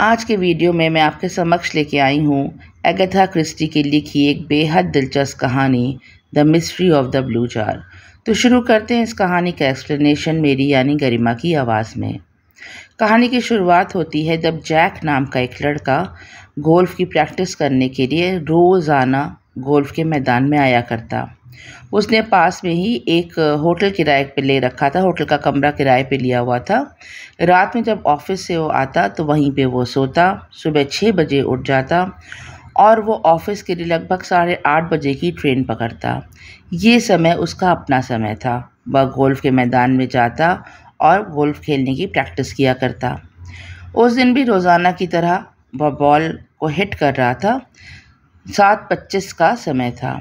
आज के वीडियो में मैं आपके समक्ष लेके आई हूँ एगथा क्रिस्टी की लिखी एक बेहद दिलचस्प कहानी the mystery of the blue jar तो शुरू करते हैं इस कहानी का एक्सप्लेनेशन मेरी यानी गरिमा की आवाज़ में कहानी की शुरुआत होती है जब जैक नाम का एक लड़का गोल्फ़ की प्रैक्टिस करने के लिए रोज़ाना गोल्फ़ के मैदान में आया करता उसने पास में ही एक होटल किराए पे ले रखा था होटल का कमरा किराए पे लिया हुआ था रात में जब ऑफिस से वो आता तो वहीं पे वो सोता सुबह छः बजे उठ जाता और वो ऑफिस के लिए लगभग साढ़े आठ बजे की ट्रेन पकड़ता ये समय उसका अपना समय था वह गोल्फ के मैदान में जाता और गोल्फ खेलने की प्रैक्टिस किया करता उस दिन भी रोज़ाना की तरह वह बॉल को हिट कर रहा था सात पच्चीस का समय था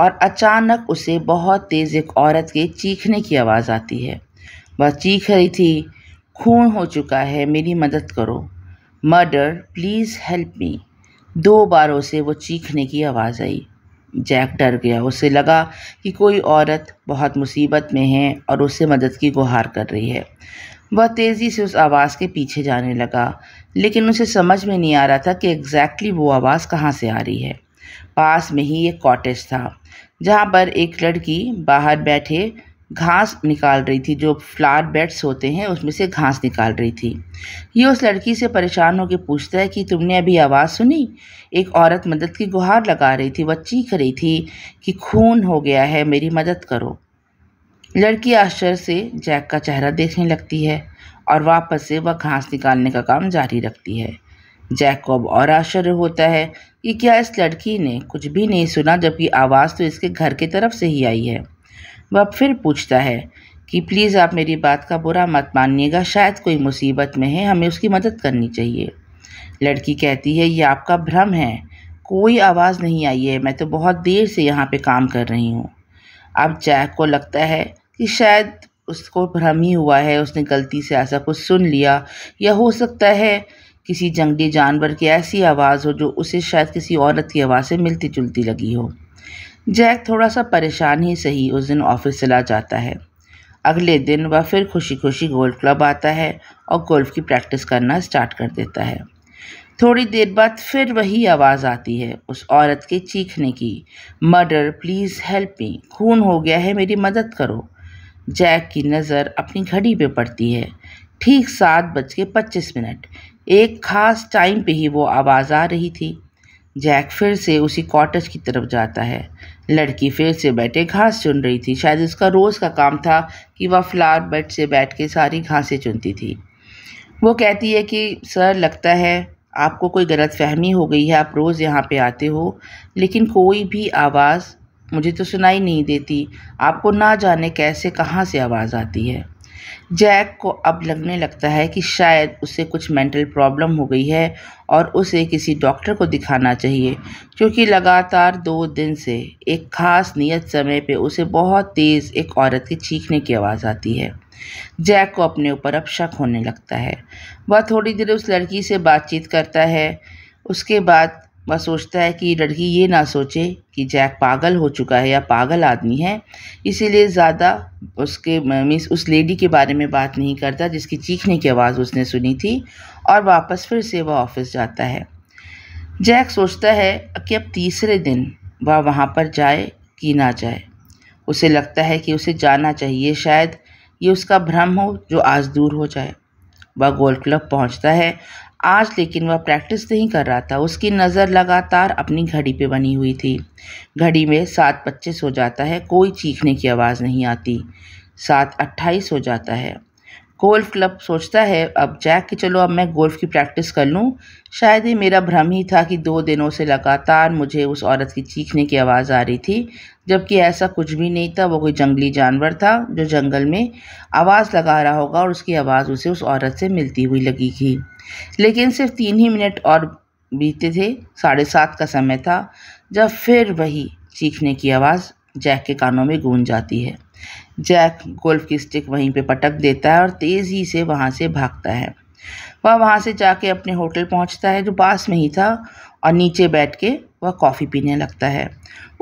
और अचानक उसे बहुत तेज़ एक औरत के चीखने की आवाज़ आती है वह चीख रही थी खून हो चुका है मेरी मदद करो मर्डर प्लीज़ हेल्प मी दो बार उसे वो चीखने की आवाज़ आई जैक डर गया उसे लगा कि कोई औरत बहुत मुसीबत में है और उसे मदद की गुहार कर रही है वह तेज़ी से उस आवाज़ के पीछे जाने लगा लेकिन उसे समझ में नहीं आ रहा था कि एग्जैक्टली exactly वो आवाज़ कहाँ से आ रही है पास में ही एक कॉटेज था जहाँ पर एक लड़की बाहर बैठे घास निकाल रही थी जो फ्लावर बेड्स होते हैं उसमें से घास निकाल रही थी ये उस लड़की से परेशान होकर पूछता है कि तुमने अभी आवाज़ सुनी एक औरत मदद की गुहार लगा रही थी वह चीख रही थी कि खून हो गया है मेरी मदद करो लड़की आश्चर्य से जैक का चेहरा देखने लगती है और वापस से वह घास निकालने का काम जारी रखती है जैकब और आश्चर्य होता है कि क्या इस लड़की ने कुछ भी नहीं सुना जबकि आवाज़ तो इसके घर की तरफ से ही आई है वह फिर पूछता है कि प्लीज़ आप मेरी बात का बुरा मत मानिएगा शायद कोई मुसीबत में है हमें उसकी मदद करनी चाहिए लड़की कहती है ये आपका भ्रम है कोई आवाज़ नहीं आई है मैं तो बहुत देर से यहाँ पे काम कर रही हूँ अब जैक को लगता है कि शायद उसको भ्रम ही हुआ है उसने गलती से ऐसा कुछ सुन लिया या हो सकता है किसी जंगली जानवर की ऐसी आवाज़ हो जो उसे शायद किसी औरत की आवाज़ से मिलती जुलती लगी हो जैक थोड़ा सा परेशान ही सही उस दिन ऑफिस चला जाता है अगले दिन वह फिर खुशी खुशी गोल्फ क्लब आता है और गोल्फ की प्रैक्टिस करना स्टार्ट कर देता है थोड़ी देर बाद फिर वही आवाज़ आती है उस औरत के चीखने की मर्डर प्लीज़ हेल्प मी खून हो गया है मेरी मदद करो जैक की नज़र अपनी घड़ी पे पड़ती है ठीक सात बज के पच्चीस मिनट एक खास टाइम पे ही वो आवाज़ आ रही थी जैक फिर से उसी कॉटेज की तरफ जाता है लड़की फिर से बैठे घास चुन रही थी शायद उसका रोज़ का काम था कि वह फ्लावर बेड से बैठ के सारी घासें चुनती थी वो कहती है कि सर लगता है आपको कोई गलत फहमी हो गई है आप रोज़ यहाँ पे आते हो लेकिन कोई भी आवाज़ मुझे तो सुनाई नहीं देती आपको ना जाने कैसे कहाँ से आवाज़ आती है जैक को अब लगने लगता है कि शायद उसे कुछ मेंटल प्रॉब्लम हो गई है और उसे किसी डॉक्टर को दिखाना चाहिए क्योंकि लगातार दो दिन से एक खास नियत समय पे उसे बहुत तेज़ एक औरत के चीखने की आवाज़ आती है जैक को अपने ऊपर अब शक होने लगता है वह थोड़ी देर उस लड़की से बातचीत करता है उसके बाद वह सोचता है कि लड़की ये ना सोचे कि जैक पागल हो चुका है या पागल आदमी है इसीलिए ज़्यादा उसके मीन्स उस लेडी के बारे में बात नहीं करता जिसकी चीखने की आवाज़ उसने सुनी थी और वापस फिर से वह ऑफिस जाता है जैक सोचता है कि अब तीसरे दिन वह वहाँ पर जाए कि ना जाए उसे लगता है कि उसे जाना चाहिए शायद ये उसका भ्रम हो जो आज दूर हो जाए वह गोल्ड क्लब पहुँचता है आज लेकिन वह प्रैक्टिस नहीं कर रहा था उसकी नज़र लगातार अपनी घड़ी पे बनी हुई थी घड़ी में सात पच्चीस हो जाता है कोई चीखने की आवाज़ नहीं आती सात अट्ठाईस हो जाता है गोल्फ क्लब सोचता है अब जैक कि चलो अब मैं गोल्फ की प्रैक्टिस कर लूँ शायद ही मेरा भ्रम ही था कि दो दिनों से लगातार मुझे उस औरत की चीखने की आवाज़ आ रही थी जबकि ऐसा कुछ भी नहीं था वो कोई जंगली जानवर था जो जंगल में आवाज़ लगा रहा होगा और उसकी आवाज़ उसे उस औरत से मिलती हुई लगी थी लेकिन सिर्फ तीन ही मिनट और बीते थे साढ़े सात का समय था जब फिर वही चीखने की आवाज़ जैक के कानों में गूंज जाती है जैक गोल्फ की स्टिक वहीं पे पटक देता है और तेज़ी से वहाँ से भागता है वह वहाँ से जाके अपने होटल पहुँचता है जो पास में ही था और नीचे बैठ के वह कॉफ़ी पीने लगता है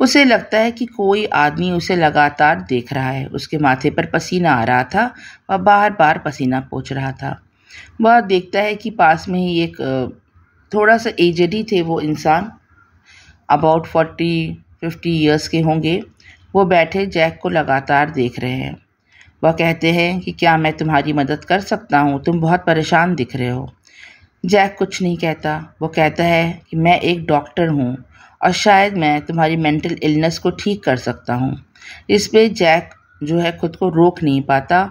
उसे लगता है कि कोई आदमी उसे लगातार देख रहा है उसके माथे पर पसीना आ रहा था वह बार बार पसीना पोछ रहा था वह देखता है कि पास में ही एक थोड़ा सा एजड ही थे वो इंसान अबाउट फोर्टी फिफ्टी ईयर्स के होंगे वो बैठे जैक को लगातार देख रहे हैं वह कहते हैं कि क्या मैं तुम्हारी मदद कर सकता हूँ तुम बहुत परेशान दिख रहे हो जैक कुछ नहीं कहता वो कहता है कि मैं एक डॉक्टर हूँ और शायद मैं तुम्हारी मेंटल इलनेस को ठीक कर सकता हूँ इस पर जैक जो है ख़ुद को रोक नहीं पाता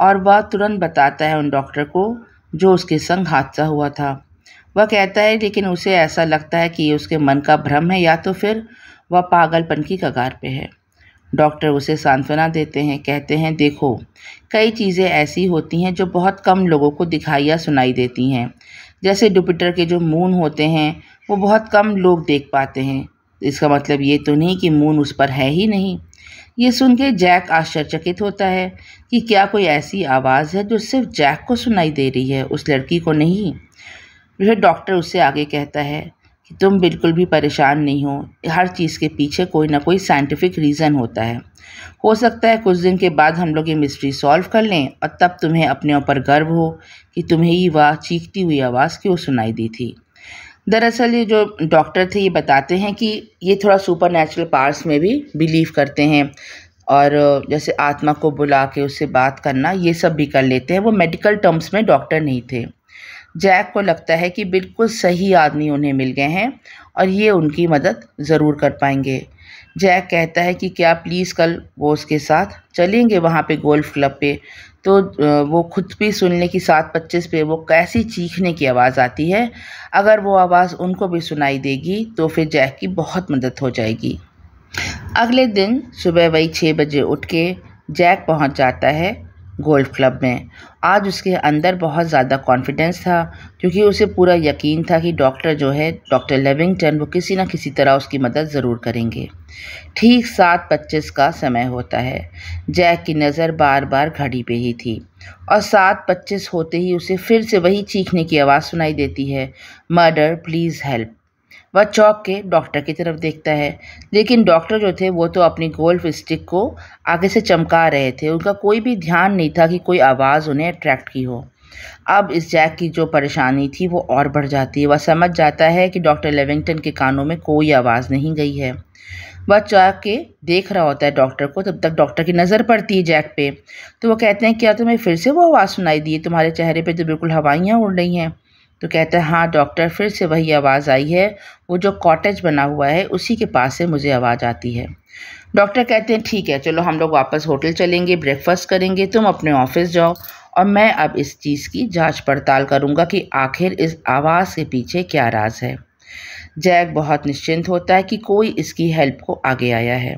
और वह तुरंत बताता है उन डॉक्टर को जो उसके संग हादसा हुआ था वह कहता है लेकिन उसे ऐसा लगता है कि ये उसके मन का भ्रम है या तो फिर वह पागलपन की कगार पे है डॉक्टर उसे सांत्वना देते हैं कहते हैं देखो कई चीज़ें ऐसी होती हैं जो बहुत कम लोगों को दिखाई या सुनाई देती हैं जैसे डुपिटर के जो मून होते हैं वो बहुत कम लोग देख पाते हैं इसका मतलब ये तो नहीं कि मून उस पर है ही नहीं ये सुन के जैक आश्चर्यचकित होता है कि क्या कोई ऐसी आवाज़ है जो सिर्फ जैक को सुनाई दे रही है उस लड़की को नहीं फिर डॉक्टर उससे आगे कहता है कि तुम बिल्कुल भी परेशान नहीं हो हर चीज़ के पीछे कोई ना कोई साइंटिफिक रीज़न होता है हो सकता है कुछ दिन के बाद हम लोग ये मिस्ट्री सॉल्व कर लें और तब तुम्हें अपने ऊपर गर्व हो कि तुम्हें ये वाह चीखती हुई आवाज़ क्यों सुनाई दी थी दरअसल ये जो डॉक्टर थे ये बताते हैं कि ये थोड़ा सुपर नेचुरल पार्ट्स में भी बिलीव करते हैं और जैसे आत्मा को बुला के उससे बात करना ये सब भी कर लेते हैं वो मेडिकल टर्म्स में डॉक्टर नहीं थे जैक को लगता है कि बिल्कुल सही आदमी उन्हें मिल गए हैं और ये उनकी मदद ज़रूर कर पाएंगे जैक कहता है कि क्या प्लीज़ कल वो उसके साथ चलेंगे वहाँ पे गोल्फ क्लब पे तो वो खुद भी सुनने की सात पच्चीस पे वो कैसी चीखने की आवाज़ आती है अगर वो आवाज़ उनको भी सुनाई देगी तो फिर जैक की बहुत मदद हो जाएगी अगले दिन सुबह वही छः बजे उठ के जैक पहुंच जाता है गोल्फ क्लब में आज उसके अंदर बहुत ज़्यादा कॉन्फिडेंस था क्योंकि उसे पूरा यकीन था कि डॉक्टर जो है डॉक्टर लेविंगटन वो किसी ना किसी तरह उसकी मदद ज़रूर करेंगे ठीक सात पच्चीस का समय होता है जैक की नज़र बार बार घड़ी पे ही थी और सात पच्चीस होते ही उसे फिर से वही चीखने की आवाज़ सुनाई देती है मर्डर प्लीज़ हेल्प वह चौक के डॉक्टर की तरफ देखता है लेकिन डॉक्टर जो थे वो तो अपनी गोल्फ स्टिक को आगे से चमका रहे थे उनका कोई भी ध्यान नहीं था कि कोई आवाज़ उन्हें अट्रैक्ट की हो अब इस जैक की जो परेशानी थी वो और बढ़ जाती है वह समझ जाता है कि डॉक्टर लेविंगटन के कानों में कोई आवाज़ नहीं गई है वह चौक के देख रहा होता है डॉक्टर को तब तक डॉक्टर की नज़र पड़ती है जैक पे तो वो कहते हैं क्या तुम्हें फिर से वो आवाज़ सुनाई दी तुम्हारे चेहरे पे तो बिल्कुल हवाइयाँ उड़ रही हैं तो कहता है हाँ डॉक्टर फिर से वही आवाज़ आई है वो जो कॉटेज बना हुआ है उसी के पास से मुझे आवाज़ आती है डॉक्टर कहते हैं ठीक है चलो हम लोग वापस होटल चलेंगे ब्रेकफास्ट करेंगे तुम अपने ऑफिस जाओ और मैं अब इस चीज़ की जांच पड़ताल करूंगा कि आखिर इस आवाज़ के पीछे क्या राज है जैक बहुत निश्चिंत होता है कि कोई इसकी हेल्प को आगे आया है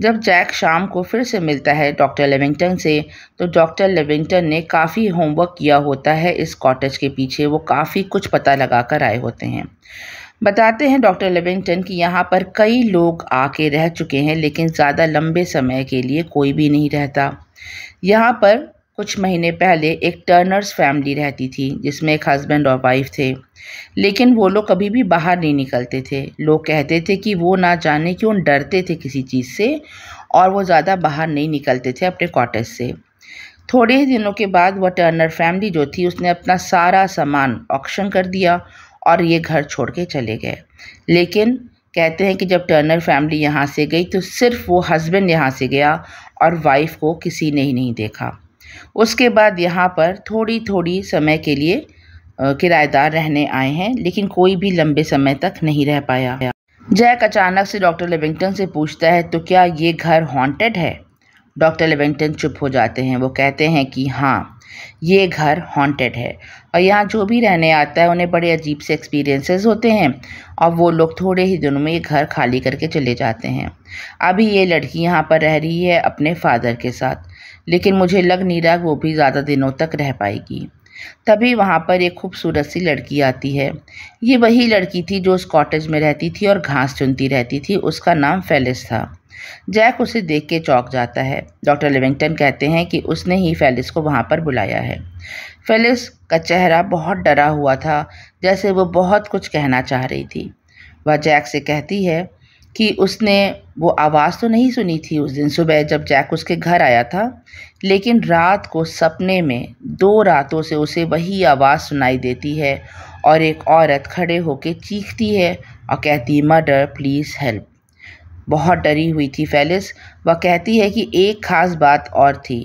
जब जैक शाम को फिर से मिलता है डॉक्टर लेविंगटन से तो डॉक्टर लेविंगटन ने काफ़ी होमवर्क किया होता है इस कॉटेज के पीछे वो काफ़ी कुछ पता लगा कर आए होते हैं बताते हैं डॉक्टर लेविंगटन कि यहाँ पर कई लोग आके रह चुके हैं लेकिन ज़्यादा लंबे समय के लिए कोई भी नहीं रहता यहाँ पर कुछ महीने पहले एक टर्नर्स फैमिली रहती थी जिसमें एक हस्बैंड और वाइफ थे लेकिन वो लोग कभी भी बाहर नहीं निकलते थे लोग कहते थे कि वो ना जाने क्यों डरते थे किसी चीज़ से और वो ज़्यादा बाहर नहीं निकलते थे अपने कॉटेज से थोड़े ही दिनों के बाद वह टर्नर फैमिली जो थी उसने अपना सारा सामान ऑक्शन कर दिया और ये घर छोड़ के चले गए लेकिन कहते हैं कि जब टर्नर फैमिली यहाँ से गई तो सिर्फ वो हस्बैंड यहाँ से गया और वाइफ को किसी ने ही नहीं देखा उसके बाद यहाँ पर थोड़ी थोड़ी समय के लिए किराएदार रहने आए हैं लेकिन कोई भी लंबे समय तक नहीं रह पाया जैक अचानक से डॉक्टर लिविंगटन से पूछता है तो क्या ये घर हॉन्टेड है डॉक्टर लिविंगटन चुप हो जाते हैं वो कहते हैं कि हाँ ये घर हॉन्टेड है और यहाँ जो भी रहने आता है उन्हें बड़े अजीब से एक्सपीरियंसेस होते हैं और वो लोग थोड़े ही दिनों में ये घर खाली करके चले जाते हैं अभी ये लड़की यहाँ पर रह रही है अपने फादर के साथ लेकिन मुझे लग नहीं रहा वो भी ज़्यादा दिनों तक रह पाएगी तभी वहाँ पर एक खूबसूरत सी लड़की आती है ये वही लड़की थी जो उस कॉटेज में रहती थी और घास चुनती रहती थी उसका नाम फेलिस था जैक उसे देख के चौंक जाता है डॉक्टर लिविंगटन कहते हैं कि उसने ही फेलिस को वहाँ पर बुलाया है फेलिस का चेहरा बहुत डरा हुआ था जैसे वो बहुत कुछ कहना चाह रही थी वह जैक से कहती है कि उसने वो आवाज़ तो नहीं सुनी थी उस दिन सुबह जब जैक उसके घर आया था लेकिन रात को सपने में दो रातों से उसे वही आवाज़ सुनाई देती है और एक औरत खड़े होकर चीखती है और कहती है मर्डर प्लीज़ हेल्प बहुत डरी हुई थी फेलिस वह कहती है कि एक ख़ास बात और थी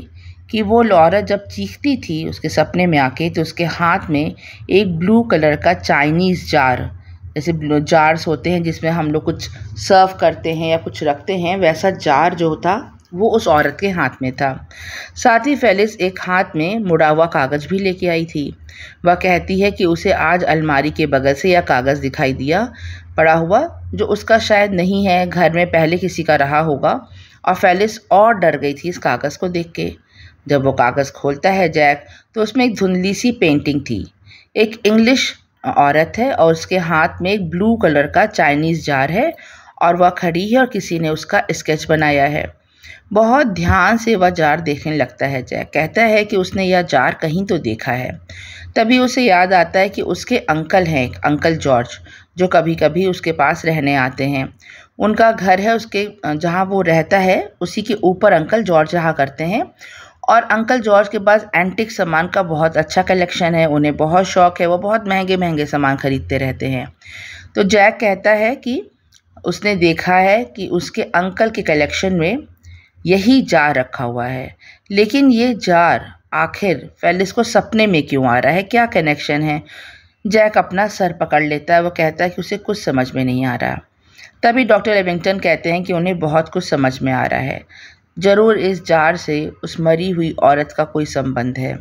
कि वो लौरत जब चीखती थी उसके सपने में आके तो उसके हाथ में एक ब्लू कलर का चाइनीज़ जार जैसे जार्स होते हैं जिसमें हम लोग कुछ सर्व करते हैं या कुछ रखते हैं वैसा जार जो था वो उस औरत के हाथ में था साथ ही फेलिस एक हाथ में मुड़ा हुआ कागज़ भी लेके आई थी वह कहती है कि उसे आज अलमारी के बगल से यह कागज़ दिखाई दिया पड़ा हुआ जो उसका शायद नहीं है घर में पहले किसी का रहा होगा और फेलिस और डर गई थी इस कागज़ को देख के जब वो कागज़ खोलता है जैक तो उसमें एक धुंधली सी पेंटिंग थी एक इंग्लिश औरत है और उसके हाथ में एक ब्लू कलर का चाइनीज जार है और वह खड़ी है और किसी ने उसका स्केच बनाया है बहुत ध्यान से वह जार देखने लगता है जय कहता है कि उसने यह जार कहीं तो देखा है तभी उसे याद आता है कि उसके अंकल हैं अंकल जॉर्ज जो कभी कभी उसके पास रहने आते हैं उनका घर है उसके जहाँ वो रहता है उसी के ऊपर अंकल जॉर्ज रहा करते हैं और अंकल जॉर्ज के पास एंटिक सामान का बहुत अच्छा कलेक्शन है उन्हें बहुत शौक है वो बहुत महंगे महंगे सामान ख़रीदते रहते हैं तो जैक कहता है कि उसने देखा है कि उसके अंकल के कलेक्शन में यही जार रखा हुआ है लेकिन ये जार आखिर फेलिस को सपने में क्यों आ रहा है क्या कनेक्शन है जैक अपना सर पकड़ लेता है वो कहता है कि उसे कुछ समझ में नहीं आ रहा तभी डॉक्टर एविंगटन कहते हैं कि उन्हें बहुत कुछ समझ में आ रहा है ज़रूर इस जार से उस मरी हुई औरत का कोई संबंध है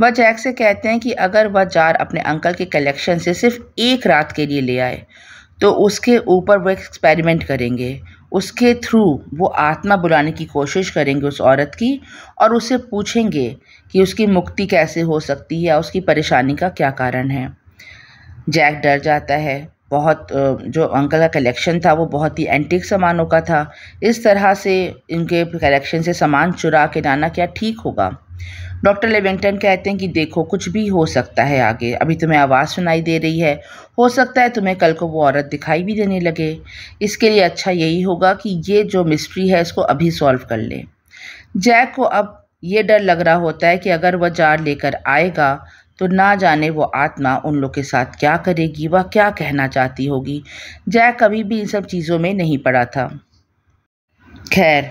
वह जैक से कहते हैं कि अगर वह जार अपने अंकल के कलेक्शन से सिर्फ एक रात के लिए ले आए तो उसके ऊपर वो एक्सपेरिमेंट करेंगे उसके थ्रू वो आत्मा बुलाने की कोशिश करेंगे उस औरत की और उससे पूछेंगे कि उसकी मुक्ति कैसे हो सकती है या उसकी परेशानी का क्या कारण है जैक डर जाता है बहुत जो अंकल का कलेक्शन था वो बहुत ही एंटीक सामानों का था इस तरह से इनके कलेक्शन से सामान चुरा के जाना क्या ठीक होगा डॉक्टर लेविंगटन कहते हैं कि देखो कुछ भी हो सकता है आगे अभी तुम्हें आवाज़ सुनाई दे रही है हो सकता है तुम्हें कल को वो औरत दिखाई भी देने लगे इसके लिए अच्छा यही होगा कि ये जो मिस्ट्री है इसको अभी सॉल्व कर लें जैक को अब ये डर लग रहा होता है कि अगर वह जार लेकर आएगा तो ना जाने वो आत्मा उन लोग के साथ क्या करेगी वह क्या कहना चाहती होगी जैक कभी भी इन सब चीज़ों में नहीं पड़ा था खैर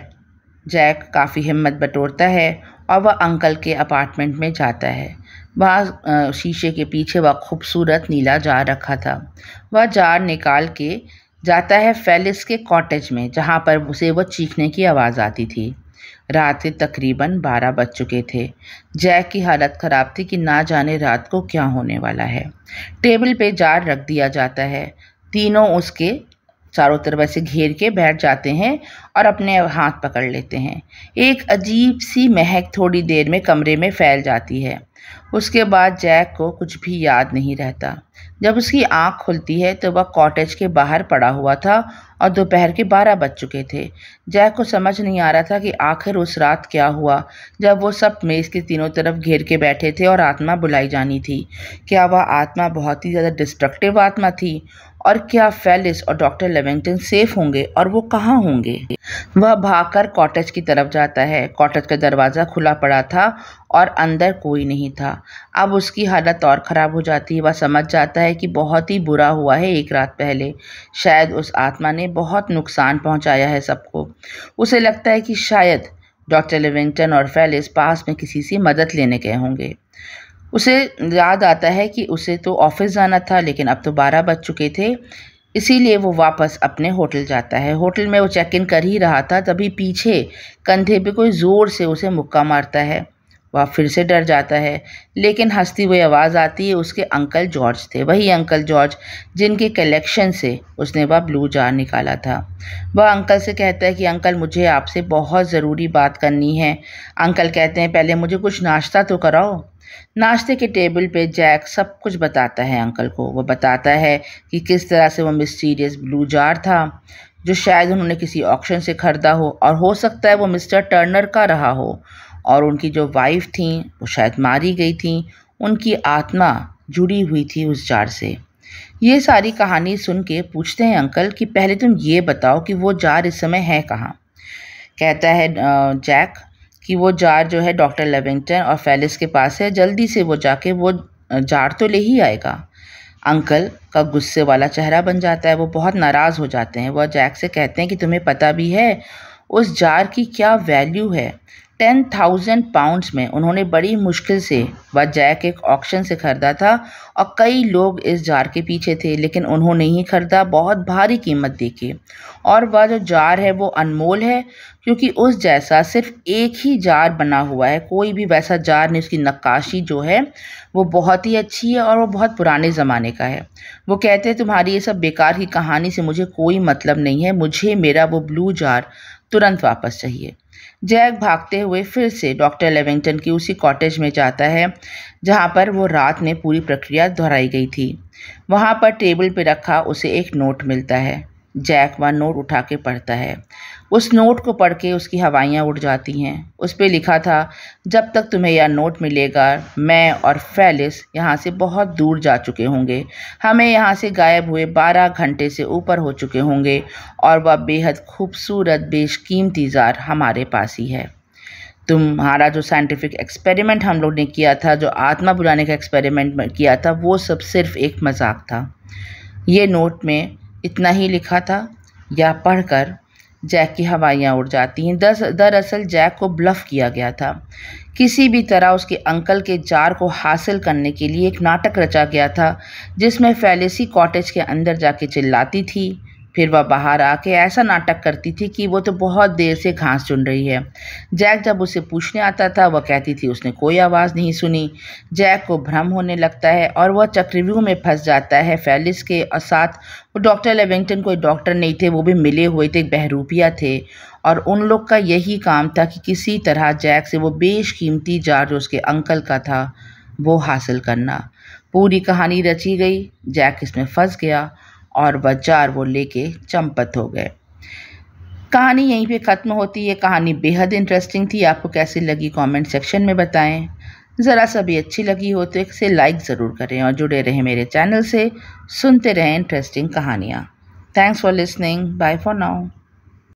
जैक काफ़ी हिम्मत बटोरता है और वह अंकल के अपार्टमेंट में जाता है वहाँ शीशे के पीछे वह खूबसूरत नीला जार रखा था वह जार निकाल के जाता है फेलिस के कॉटेज में जहाँ पर उसे वह चीखने की आवाज़ आती थी रात के तकरीबन बारह बज चुके थे जैक की हालत ख़राब थी कि ना जाने रात को क्या होने वाला है टेबल पे जार रख दिया जाता है तीनों उसके चारों तरफ से घेर के बैठ जाते हैं और अपने हाथ पकड़ लेते हैं एक अजीब सी महक थोड़ी देर में कमरे में फैल जाती है उसके बाद जैक को कुछ भी याद नहीं रहता जब उसकी आंख खुलती है तो वह कॉटेज के बाहर पड़ा हुआ था और दोपहर के बारह बज चुके थे जैक को समझ नहीं आ रहा था कि आखिर उस रात क्या हुआ जब वो सब मेज़ के तीनों तरफ घेर के बैठे थे और आत्मा बुलाई जानी थी क्या वह आत्मा बहुत ही ज़्यादा डिस्ट्रक्टिव आत्मा थी और क्या फेलिस और डॉक्टर लेविंगटन सेफ होंगे और वो कहाँ होंगे वह भागकर कॉटेज की तरफ जाता है कॉटेज का दरवाज़ा खुला पड़ा था और अंदर कोई नहीं था अब उसकी हालत और ख़राब हो जाती है वह समझ जाता है कि बहुत ही बुरा हुआ है एक रात पहले शायद उस आत्मा ने बहुत नुकसान पहुंचाया है सबको उसे लगता है कि शायद डॉक्टर लिविंगटन और फेलिस पास में किसी से मदद लेने गए होंगे उसे याद आता है कि उसे तो ऑफ़िस जाना था लेकिन अब तो बारह बज चुके थे इसीलिए वो वापस अपने होटल जाता है होटल में वो चेक इन कर ही रहा था तभी पीछे कंधे पे कोई ज़ोर से उसे मुक्का मारता है वह फिर से डर जाता है लेकिन हंसती हुई आवाज़ आती है उसके अंकल जॉर्ज थे वही अंकल जॉर्ज जिनके कलेक्शन से उसने वह ब्लू जार निकाला था वह अंकल से कहता है कि अंकल मुझे आपसे बहुत ज़रूरी बात करनी है अंकल कहते हैं पहले मुझे कुछ नाश्ता तो कराओ नाश्ते के टेबल पे जैक सब कुछ बताता है अंकल को वह बताता है कि किस तरह से वह मिस्टीरियस ब्लू जार था जो शायद उन्होंने किसी ऑक्शन से ख़रीदा हो और हो सकता है वो मिस्टर टर्नर का रहा हो और उनकी जो वाइफ थी वो शायद मारी गई थी उनकी आत्मा जुड़ी हुई थी उस जार से ये सारी कहानी सुन के पूछते हैं अंकल कि पहले तुम ये बताओ कि वो जार इस समय है कहाँ कहता है जैक कि वो जार जो है डॉक्टर लेविंगटन और फैलिस के पास है जल्दी से वो जाके वो जार तो ले ही आएगा अंकल का गुस्से वाला चेहरा बन जाता है वो बहुत नाराज़ हो जाते हैं वह जैक से कहते हैं कि तुम्हें पता भी है उस जार की क्या वैल्यू है टेन थाउजेंड पाउंड्स में उन्होंने बड़ी मुश्किल से वह जैक एक ऑक्शन से ख़रीदा था और कई लोग इस जार के पीछे थे लेकिन उन्होंने ही ख़रीदा बहुत भारी कीमत देखी और वह जो जार है वो अनमोल है क्योंकि उस जैसा सिर्फ एक ही जार बना हुआ है कोई भी वैसा जार नहीं उसकी नक्काशी जो है वो बहुत ही अच्छी है और वो बहुत पुराने ज़माने का है वो कहते हैं तुम्हारी ये सब बेकार की कहानी से मुझे कोई मतलब नहीं है मुझे मेरा वो ब्लू जार तुरंत वापस चाहिए जैक भागते हुए फिर से डॉक्टर लेविंगटन की उसी कॉटेज में जाता है जहां पर वो रात में पूरी प्रक्रिया दोहराई गई थी वहां पर टेबल पर रखा उसे एक नोट मिलता है जैक वह नोट उठा के पढ़ता है उस नोट को पढ़ के उसकी हवाइयाँ उड़ जाती हैं उस पर लिखा था जब तक तुम्हें यह नोट मिलेगा मैं और फैलिस यहाँ से बहुत दूर जा चुके होंगे हमें यहाँ से गायब हुए बारह घंटे से ऊपर हो चुके होंगे और वह बेहद खूबसूरत बेशकीमती जार हमारे पास ही है तुम्हारा जो साइंटिफिक एक्सपेरिमेंट हम लोग ने किया था जो आत्मा बुलाने का एक्सपेरिमेंट किया था वो सब सिर्फ एक मजाक था ये नोट में इतना ही लिखा था या पढ़कर जैक की हवाइयाँ उड़ जाती हैं दस दरअसल जैक को ब्लफ किया गया था किसी भी तरह उसके अंकल के जार को हासिल करने के लिए एक नाटक रचा गया था जिसमें फैलेसी कॉटेज के अंदर जाके चिल्लाती थी फिर वह बाहर आके ऐसा नाटक करती थी कि वो तो बहुत देर से घास चुन रही है जैक जब उसे पूछने आता था वह कहती थी उसने कोई आवाज़ नहीं सुनी जैक को भ्रम होने लगता है और वह चक्रव्यूह में फंस जाता है फैलिस के और साथ वो डॉक्टर लेविंगटन कोई डॉक्टर नहीं थे वो भी मिले हुए थे बहरूपिया थे और उन लोग का यही काम था कि किसी तरह जैक से वो बेशकीमती जार जो उसके अंकल का था वो हासिल करना पूरी कहानी रची गई जैक इसमें फंस गया और बाजार वो लेके चंपत हो गए कहानी यहीं पे ख़त्म होती है कहानी बेहद इंटरेस्टिंग थी आपको कैसी लगी कमेंट सेक्शन में बताएं ज़रा सा भी अच्छी लगी हो तो इसे लाइक ज़रूर करें और जुड़े रहें मेरे चैनल से सुनते रहें इंटरेस्टिंग कहानियाँ thanks for listening bye for now